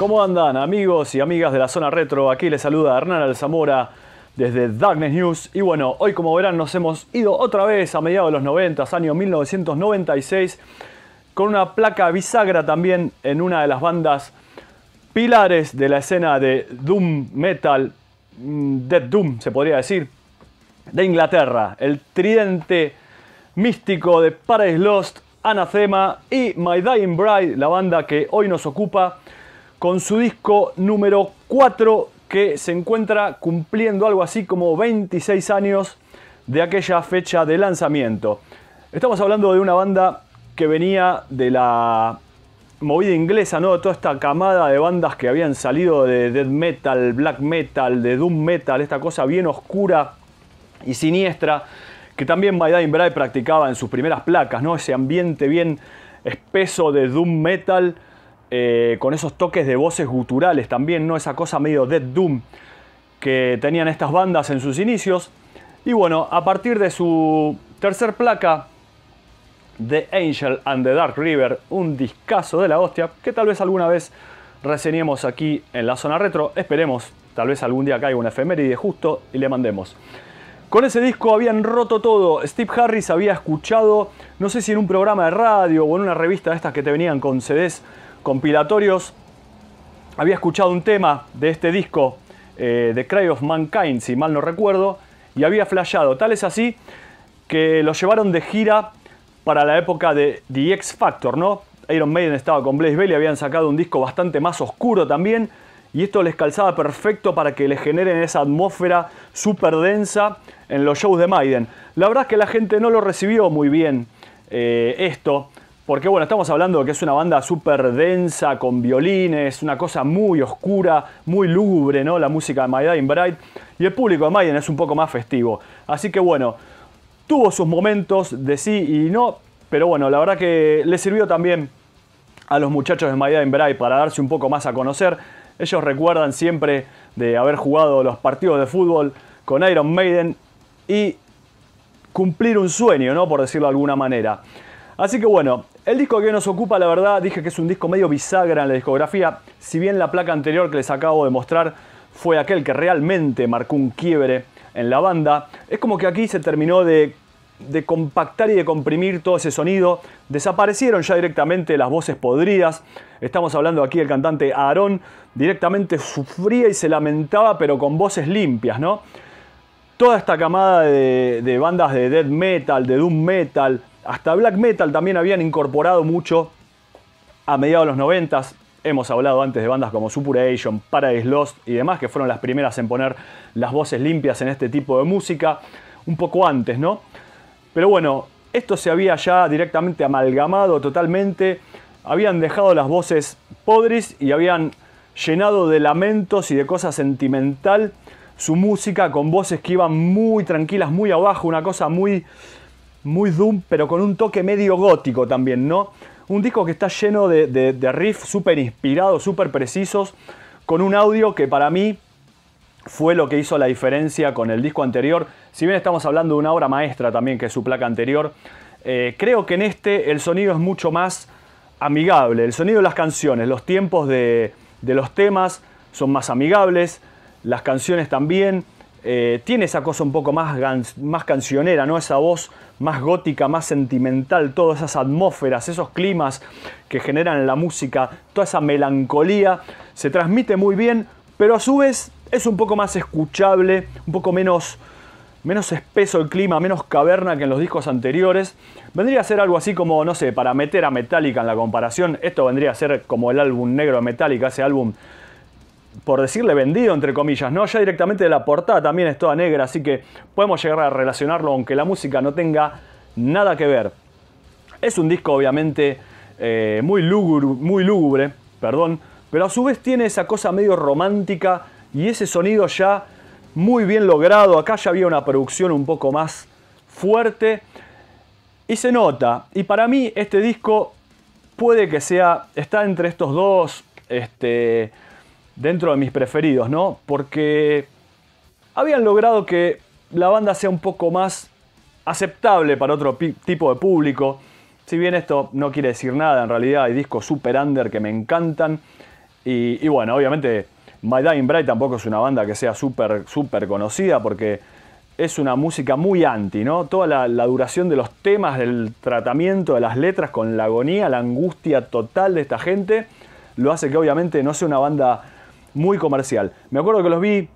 ¿Cómo andan amigos y amigas de la zona retro? Aquí les saluda Hernán Alzamora desde Darkness News. Y bueno, hoy como verán nos hemos ido otra vez a mediados de los 90, año 1996, con una placa bisagra también en una de las bandas pilares de la escena de Doom Metal, mm, Dead Doom se podría decir, de Inglaterra. El tridente místico de Paradise Lost, Anathema y My Dying Bride, la banda que hoy nos ocupa con su disco número 4 que se encuentra cumpliendo algo así como 26 años de aquella fecha de lanzamiento. Estamos hablando de una banda que venía de la movida inglesa, ¿no? toda esta camada de bandas que habían salido de death metal, black metal, de doom metal, esta cosa bien oscura y siniestra que también My Dying practicaba en sus primeras placas, ¿no? Ese ambiente bien espeso de doom metal eh, con esos toques de voces guturales también, ¿no? Esa cosa medio Death Doom que tenían estas bandas en sus inicios. Y bueno, a partir de su tercer placa, The Angel and the Dark River, un discazo de la hostia, que tal vez alguna vez reseñemos aquí en la zona retro, esperemos, tal vez algún día caiga una efeméride justo y le mandemos. Con ese disco habían roto todo. Steve Harris había escuchado, no sé si en un programa de radio o en una revista de estas que te venían con CDs, compilatorios, había escuchado un tema de este disco, de eh, Cry of Mankind, si mal no recuerdo, y había flashado. Tal es así que lo llevaron de gira para la época de The X Factor, ¿no? Iron Maiden estaba con Blaze y habían sacado un disco bastante más oscuro también, y esto les calzaba perfecto para que le generen esa atmósfera súper densa en los shows de Maiden. La verdad es que la gente no lo recibió muy bien eh, esto, porque bueno, estamos hablando de que es una banda súper densa, con violines, una cosa muy oscura, muy lúgubre, ¿no? La música de My Bright. Y el público de Maiden es un poco más festivo. Así que bueno, tuvo sus momentos de sí y no, pero bueno, la verdad que le sirvió también a los muchachos de My Bright para darse un poco más a conocer. Ellos recuerdan siempre de haber jugado los partidos de fútbol con Iron Maiden y cumplir un sueño, ¿no? Por decirlo de alguna manera. Así que bueno, el disco que nos ocupa, la verdad, dije que es un disco medio bisagra en la discografía. Si bien la placa anterior que les acabo de mostrar fue aquel que realmente marcó un quiebre en la banda, es como que aquí se terminó de, compactar y de comprimir todo ese sonido. Desaparecieron ya directamente las voces podridas. Estamos hablando aquí del cantante Aarón. Directamente sufría y se lamentaba, pero con voces limpias, ¿no? toda esta camada de, de, bandas de death metal, de doom metal, hasta black metal también habían incorporado mucho a mediados de los 90. Hemos hablado antes de bandas como Supuration, Paradise Lost y demás, que fueron las primeras en poner las voces limpias en este tipo de música, un poco antes, ¿no? Pero bueno, esto se había ya directamente amalgamado totalmente, habían dejado las voces podris y habían llenado de lamentos y de cosas sentimental su música con voces que iban muy tranquilas, muy abajo, una cosa muy muy Doom, pero con un toque medio gótico también, ¿no? Un disco que está lleno de, de, riffs súper inspirados, súper precisos, con un audio que para mí fue lo que hizo la diferencia con el disco anterior. Si bien estamos hablando de una obra maestra también, que es su placa anterior, eh, creo que en este el sonido es mucho más amigable. El sonido de las canciones, los tiempos de, de los temas son más amigables, las canciones también. Eh, tiene esa cosa un poco más, más cancionera, ¿no? Esa voz más gótica, más sentimental, todas esas atmósferas, esos climas que generan la música, toda esa melancolía, se transmite muy bien, pero a su vez es un poco más escuchable, un poco menos, menos espeso el clima, menos caverna que en los discos anteriores. Vendría a ser algo así como, no sé, para meter a Metallica en la comparación, esto vendría a ser como el álbum negro de Metallica, ese álbum por decirle vendido, entre comillas, ¿no? Ya directamente de la portada también es toda negra, así que podemos llegar a relacionarlo aunque la música no tenga nada que ver. Es un disco obviamente eh, muy, lúgubre, muy lúgubre, perdón, pero a su vez tiene esa cosa medio romántica y ese sonido ya muy bien logrado. Acá ya había una producción un poco más fuerte y se nota. Y para mí este disco puede que sea, está entre estos dos, este, dentro de mis preferidos, ¿no? Porque habían logrado que la banda sea un poco más aceptable para otro tipo de público. Si bien esto no quiere decir nada, en realidad hay discos super under que me encantan. Y, bueno, obviamente My Dying Bright tampoco es una banda que sea súper, súper conocida porque es una música muy anti, ¿no? Toda la, la, duración de los temas, del tratamiento de las letras con la agonía, la angustia total de esta gente, lo hace que obviamente no sea una banda muy comercial. Me acuerdo que los vi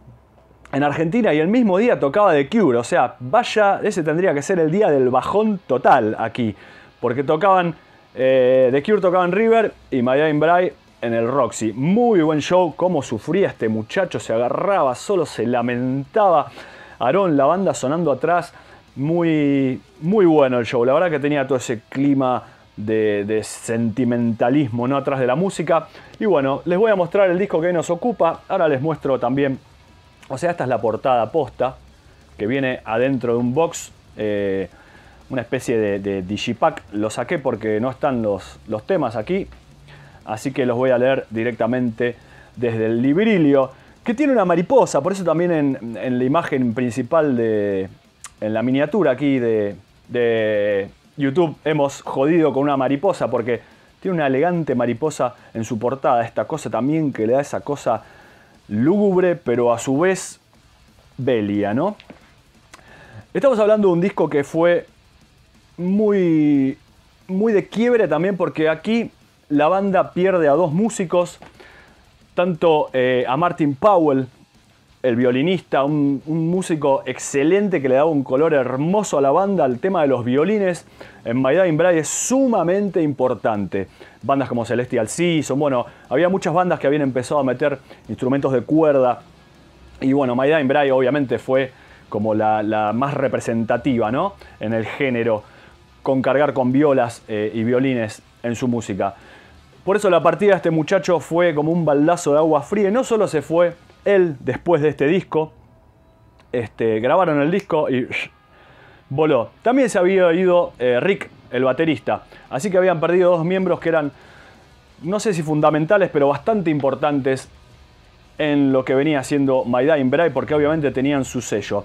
en Argentina y el mismo día tocaba The Cure, o sea, vaya, ese tendría que ser el día del bajón total aquí, porque tocaban, eh, The Cure tocaban River y Miami Bray en el Roxy. Muy buen show, cómo sufría este muchacho, se agarraba, solo se lamentaba. Aarón, la banda sonando atrás, muy, muy bueno el show, la verdad que tenía todo ese clima de, sentimentalismo ¿no? atrás de la música. Y bueno, les voy a mostrar el disco que nos ocupa. Ahora les muestro también, o sea, esta es la portada posta, que viene adentro de un box, eh, una especie de, digipack. Lo saqué porque no están los, los temas aquí, así que los voy a leer directamente desde el librilio, que tiene una mariposa, por eso también en, la imagen principal de, en la miniatura aquí de YouTube hemos jodido con una mariposa porque tiene una elegante mariposa en su portada, esta cosa también que le da esa cosa lúgubre, pero a su vez belia, ¿no? Estamos hablando de un disco que fue muy, muy de quiebre también porque aquí la banda pierde a dos músicos, tanto eh, a Martin Powell, el violinista, un, músico excelente que le daba un color hermoso a la banda. El tema de los violines en My Dying es sumamente importante. Bandas como Celestial Season, bueno, había muchas bandas que habían empezado a meter instrumentos de cuerda. Y bueno, My Dying obviamente fue como la, más representativa, ¿no? En el género, con cargar con violas eh, y violines en su música. Por eso la partida de este muchacho fue como un baldazo de agua fría. Y no solo se fue él, después de este disco, este, grabaron el disco y voló. También se había ido eh, Rick, el baterista. Así que habían perdido dos miembros que eran, no sé si fundamentales, pero bastante importantes en lo que venía haciendo My Dying porque obviamente tenían su sello.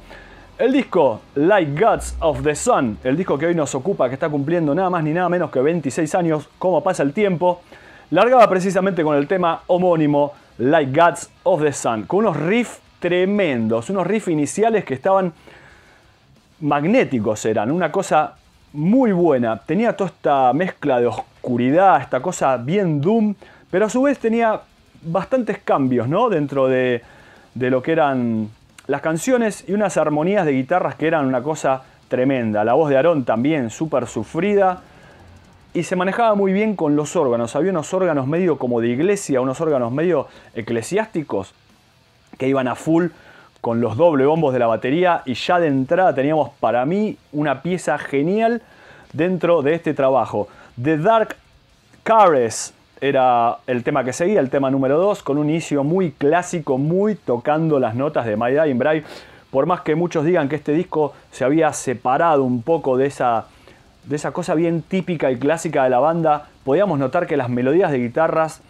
El disco Like Gods of the Sun, el disco que hoy nos ocupa, que está cumpliendo nada más ni nada menos que 26 años, cómo pasa el tiempo, largaba precisamente con el tema homónimo Like Gods of the Sun, con unos riffs tremendos, unos riffs iniciales que estaban magnéticos, eran una cosa muy buena. Tenía toda esta mezcla de oscuridad, esta cosa bien doom, pero a su vez tenía bastantes cambios, ¿no? Dentro de, de lo que eran las canciones y unas armonías de guitarras que eran una cosa tremenda. La voz de Aarón también súper sufrida y se manejaba muy bien con los órganos. Había unos órganos medio como de iglesia, unos órganos medio eclesiásticos que iban a full con los doble bombos de la batería y ya de entrada teníamos para mí una pieza genial dentro de este trabajo. The Dark Cares era el tema que seguía, el tema número 2, con un inicio muy clásico, muy tocando las notas de My Dying Bride. Por más que muchos digan que este disco se había separado un poco de esa de esa cosa bien típica y clásica de la banda, podíamos notar que las melodías de guitarras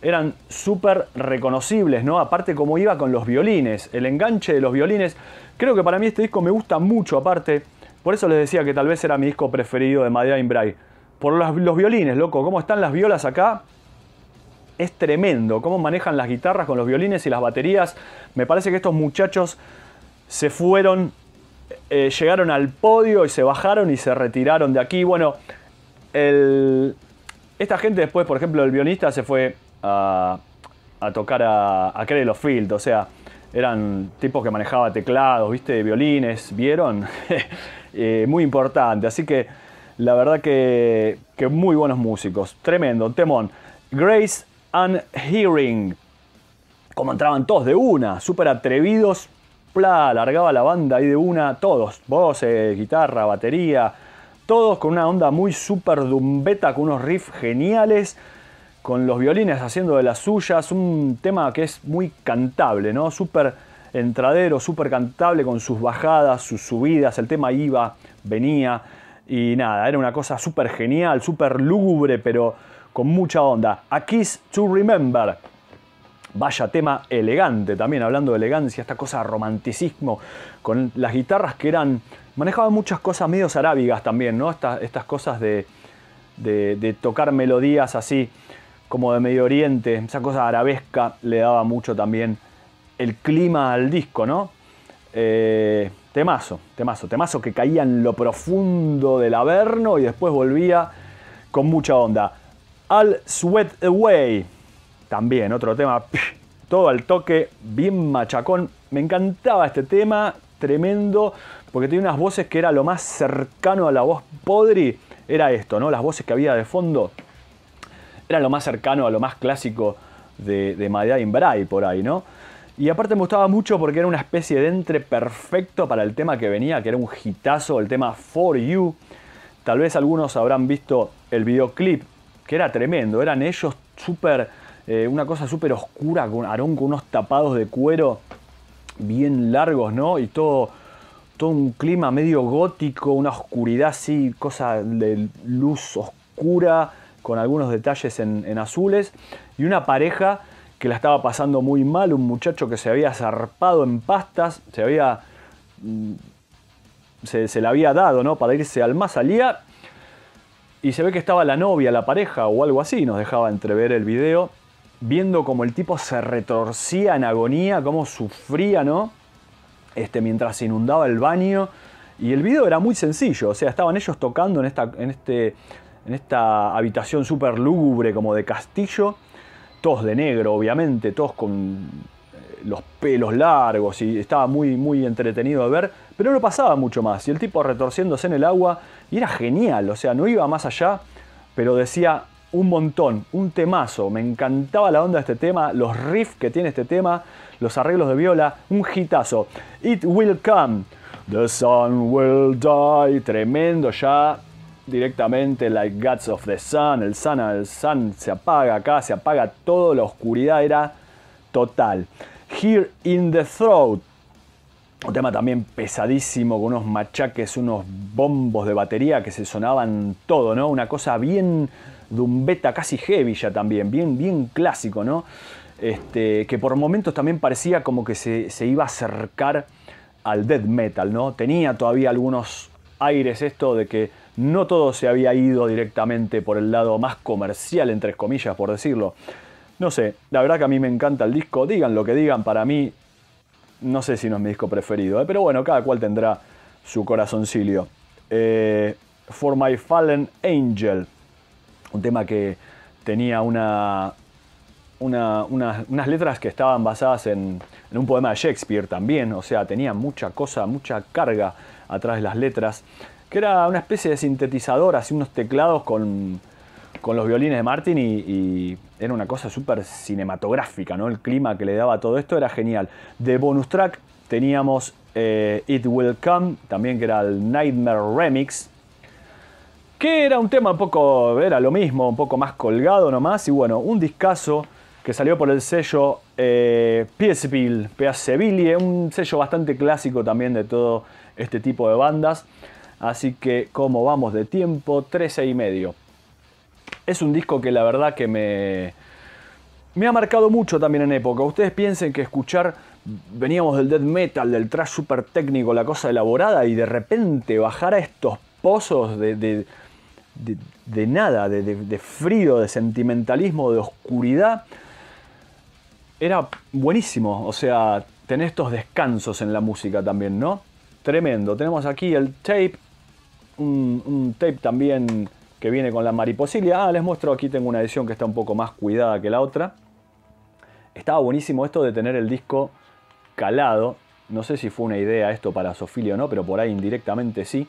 eran súper reconocibles, ¿no? Aparte como iba con los violines, el enganche de los violines. Creo que para mí este disco me gusta mucho, aparte. Por eso les decía que tal vez era mi disco preferido de Madea Imbray. Por los, los violines, loco, cómo están las violas acá. Es tremendo, cómo manejan las guitarras con los violines y las baterías. Me parece que estos muchachos se fueron eh, llegaron al podio y se bajaron y se retiraron de aquí. Bueno, esta gente después, por ejemplo, el guionista se fue a, tocar a, a of Field, o sea, eran tipos que manejaba teclados, viste, violines, ¿vieron? Eh, muy importante, así que la verdad que, que muy buenos músicos, tremendo, temón. Grace and Hearing, como entraban todos de una, súper atrevidos, Alargaba la banda ahí de una, todos, voces, guitarra, batería, todos con una onda muy súper dumbeta, con unos riffs geniales, con los violines haciendo de las suyas, un tema que es muy cantable, ¿no? Súper entradero, súper cantable con sus bajadas, sus subidas, el tema iba, venía, y nada, era una cosa súper genial, súper lúgubre, pero con mucha onda. A Kiss to Remember Vaya tema elegante también, hablando de elegancia, esta cosa de romanticismo, con las guitarras que eran. manejaban muchas cosas medio arábigas también, ¿no? Estas, estas cosas de, de, tocar melodías así, como de Medio Oriente, esa cosa arabesca le daba mucho también el clima al disco, ¿no? Eh, temazo, temazo, temazo que caía en lo profundo del Averno y después volvía con mucha onda. Al Sweat Away. También otro tema, todo al toque, bien machacón. Me encantaba este tema, tremendo, porque tenía unas voces que era lo más cercano a la voz podri, era esto, ¿no? Las voces que había de fondo era lo más cercano a lo más clásico de, de in por ahí, ¿no? Y aparte me gustaba mucho porque era una especie de entre perfecto para el tema que venía, que era un hitazo, el tema For You. Tal vez algunos habrán visto el videoclip, que era tremendo, eran ellos súper eh, una cosa súper oscura, con con unos tapados de cuero bien largos, ¿no? Y todo, todo un clima medio gótico, una oscuridad así, cosa de luz oscura, con algunos detalles en, azules, y una pareja que la estaba pasando muy mal, un muchacho que se había zarpado en pastas, se había... Mm, se, se la había dado, ¿no? Para irse al más salía y se ve que estaba la novia, la pareja o algo así, nos dejaba entrever el video viendo como el tipo se retorcía en agonía, cómo sufría, ¿no? Este, mientras inundaba el baño. Y el video era muy sencillo, o sea, estaban ellos tocando en esta, en este, en esta habitación súper lúgubre, como de castillo, todos de negro, obviamente, todos con eh, los pelos largos y estaba muy, muy entretenido de ver, pero no pasaba mucho más. Y el tipo retorciéndose en el agua, y era genial, o sea, no iba más allá, pero decía, un montón, un temazo. Me encantaba la onda de este tema, los riffs que tiene este tema, los arreglos de viola, un hitazo. It Will Come, The Sun Will Die, tremendo ya. Directamente, like gods of the Sun, el Sun, el Sun se apaga acá, se apaga todo, la oscuridad era total. Here in the Throat, un tema también pesadísimo, con unos machaques, unos bombos de batería que se sonaban todo, ¿no? Una cosa bien de un beta casi heavy ya también, bien, bien clásico, ¿no? Este, que por momentos también parecía como que se, iba a acercar al death metal, ¿no? Tenía todavía algunos aires esto de que no todo se había ido directamente por el lado más comercial, entre comillas, por decirlo. No sé, la verdad que a mí me encanta el disco, digan lo que digan, para mí no sé si no es mi disco preferido, ¿eh? pero bueno, cada cual tendrá su corazoncillo. Eh, For My Fallen Angel, un tema que tenía una, unas letras que estaban basadas en, un poema de Shakespeare también, o sea, tenía mucha cosa, mucha carga atrás de las letras, que era una especie de sintetizador, así unos teclados con, los violines de Martin y, era una cosa súper cinematográfica, ¿no? El clima que le daba todo esto era genial. De bonus track teníamos eh, It Will Come, también que era el Nightmare Remix, que era un tema un poco, era lo mismo, un poco más colgado nomás, y bueno, un discazo que salió por el sello eh, Piaceville, un sello bastante clásico también de todo este tipo de bandas. Así que, como vamos de tiempo, 13 y medio. Es un disco que la verdad que me, me ha marcado mucho también en época. Ustedes piensen que escuchar, veníamos del death metal, del trash super técnico, la cosa elaborada, y de repente bajar a estos pozos de de, nada, de, frío, de sentimentalismo, de oscuridad. Era buenísimo, o sea, tener estos descansos en la música también, ¿no? Tremendo. Tenemos aquí el tape, un, tape también que viene con la mariposilia Ah, les muestro, aquí tengo una edición que está un poco más cuidada que la otra. Estaba buenísimo esto de tener el disco calado. No sé si fue una idea esto para Sofía o no, pero por ahí indirectamente sí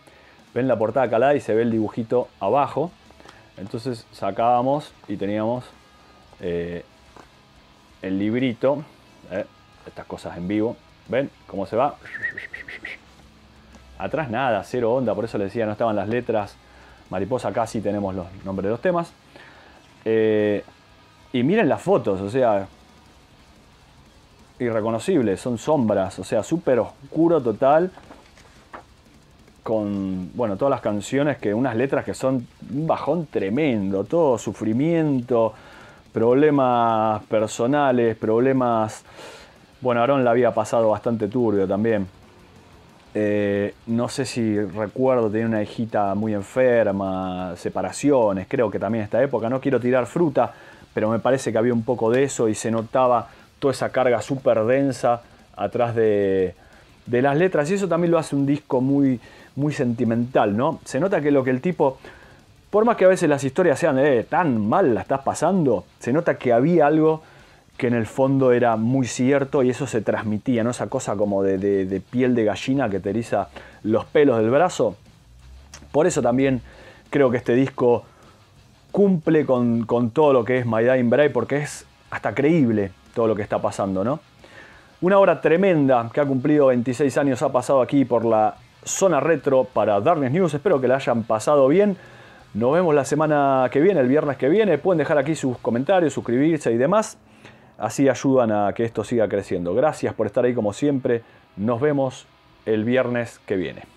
ven la portada calada y se ve el dibujito abajo. Entonces sacábamos y teníamos eh, el librito, eh, estas cosas en vivo. ¿Ven cómo se va? Atrás nada, cero onda, por eso le decía, no estaban las letras. Mariposa casi tenemos los nombres de los temas. Eh, y miren las fotos, o sea, irreconocibles, son sombras, o sea, súper oscuro total con, bueno, todas las canciones que unas letras que son un bajón tremendo, todo sufrimiento, problemas personales, problemas, bueno, Aarón la había pasado bastante turbio también. Eh, no sé si recuerdo, tenía una hijita muy enferma, separaciones, creo que también esta época. No quiero tirar fruta, pero me parece que había un poco de eso y se notaba toda esa carga súper densa atrás de, de las letras. Y eso también lo hace un disco muy, muy sentimental, ¿no? Se nota que lo que el tipo, por más que a veces las historias sean eh, tan mal, la estás pasando, se nota que había algo que en el fondo era muy cierto y eso se transmitía, ¿no? Esa cosa como de, de, piel de gallina que te eriza los pelos del brazo. Por eso también creo que este disco cumple con, todo lo que es My Dying porque es hasta creíble todo lo que está pasando, ¿no? Una hora tremenda que ha cumplido 26 años ha pasado aquí por la zona retro para Darkness News. Espero que la hayan pasado bien. Nos vemos la semana que viene, el viernes que viene. Pueden dejar aquí sus comentarios, suscribirse y demás. Así ayudan a que esto siga creciendo. Gracias por estar ahí como siempre. Nos vemos el viernes que viene.